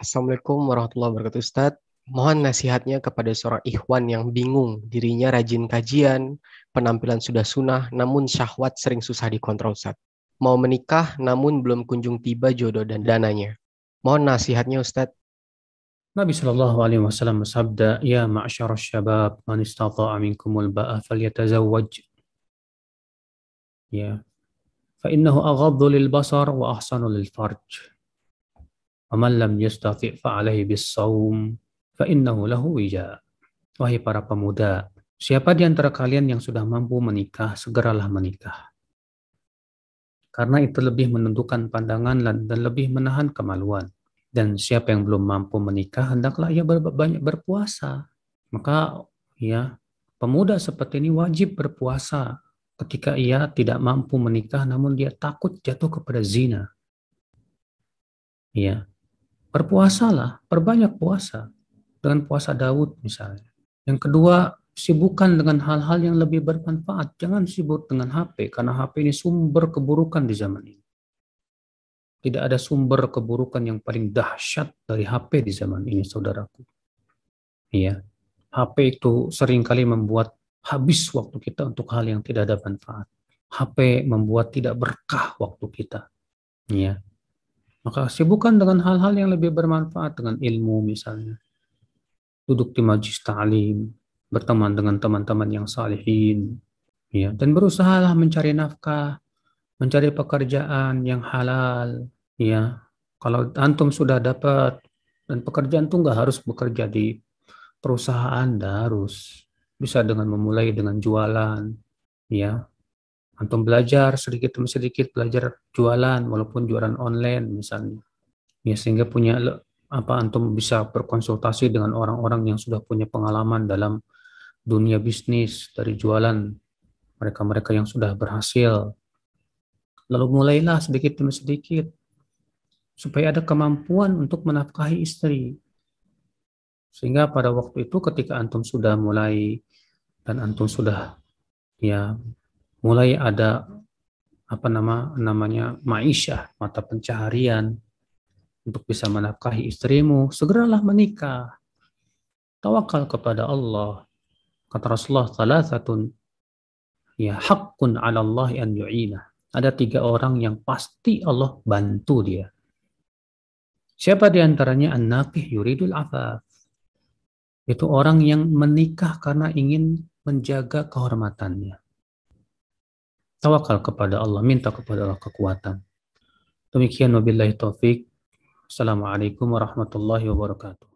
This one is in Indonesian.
Assalamualaikum warahmatullahi wabarakatuh Ustaz. Mohon nasihatnya kepada seorang ikhwan yang bingung dirinya rajin kajian, penampilan sudah sunnah, namun syahwat sering susah dikontrol Ustaz. Mau menikah namun belum kunjung tiba jodoh dan dananya. Mohon nasihatnya Ustaz. Nabi Shallallahu Alaihi Wasallam bersabda, "Ya ma'asyar syabab, man istata'a minkumul ba'a yatazawaj. Ya, fa innahu aghaddu lil basar wa ahsanu lil farj. وَمَنْ لَمْ يَسْتَطِعْ فَعَلَيْهِ بِالصَّوْمِ fa'innahu lahu wija. Wahai para pemuda, siapa di antara kalian yang sudah mampu menikah, segeralah menikah. Karena itu lebih menentukan pandangan dan lebih menahan kemaluan. Dan siapa yang belum mampu menikah, hendaklah ia banyak berpuasa. Maka ya pemuda seperti ini wajib berpuasa ketika ia tidak mampu menikah namun dia takut jatuh kepada zina. Ya, berpuasalah, perbanyak puasa dengan puasa Daud misalnya. Yang kedua, sibukkan dengan hal-hal yang lebih bermanfaat. Jangan sibuk dengan HP karena HP ini sumber keburukan di zaman ini. Tidak ada sumber keburukan yang paling dahsyat dari HP di zaman ini, saudaraku. Iya. HP itu seringkali membuat habis waktu kita untuk hal yang tidak ada manfaat. HP membuat tidak berkah waktu kita. Iya. Maka sibukkan dengan hal-hal yang lebih bermanfaat dengan ilmu misalnya. Duduk di majlis ta'lim, berteman dengan teman-teman yang salihin, ya dan berusahalah mencari nafkah, mencari pekerjaan yang halal, ya. Kalau antum sudah dapat dan pekerjaan itu nggak harus bekerja di perusahaan, harus bisa dengan memulai dengan jualan, ya antum belajar sedikit demi sedikit belajar jualan walaupun jualan online misalnya ya sehingga punya apa antum bisa berkonsultasi dengan orang-orang yang sudah punya pengalaman dalam dunia bisnis dari jualan mereka-mereka yang sudah berhasil lalu mulailah sedikit demi sedikit supaya ada kemampuan untuk menafkahi istri sehingga pada waktu itu ketika antum sudah mulai dan antum sudah ya mulai ada apa nama namanya maisha mata pencaharian untuk bisa menafkahi istrimu segeralah menikah tawakal kepada Allah kata Rasulullah salah satu ya hakun ala Allah an yu'ina ada tiga orang yang pasti Allah bantu dia siapa diantaranya an-naqih yuridul afaf itu orang yang menikah karena ingin menjaga kehormatannya tawakal kepada Allah, minta kepada Allah kekuatan. Demikian wabillahi taufik. Assalamualaikum warahmatullahi wabarakatuh.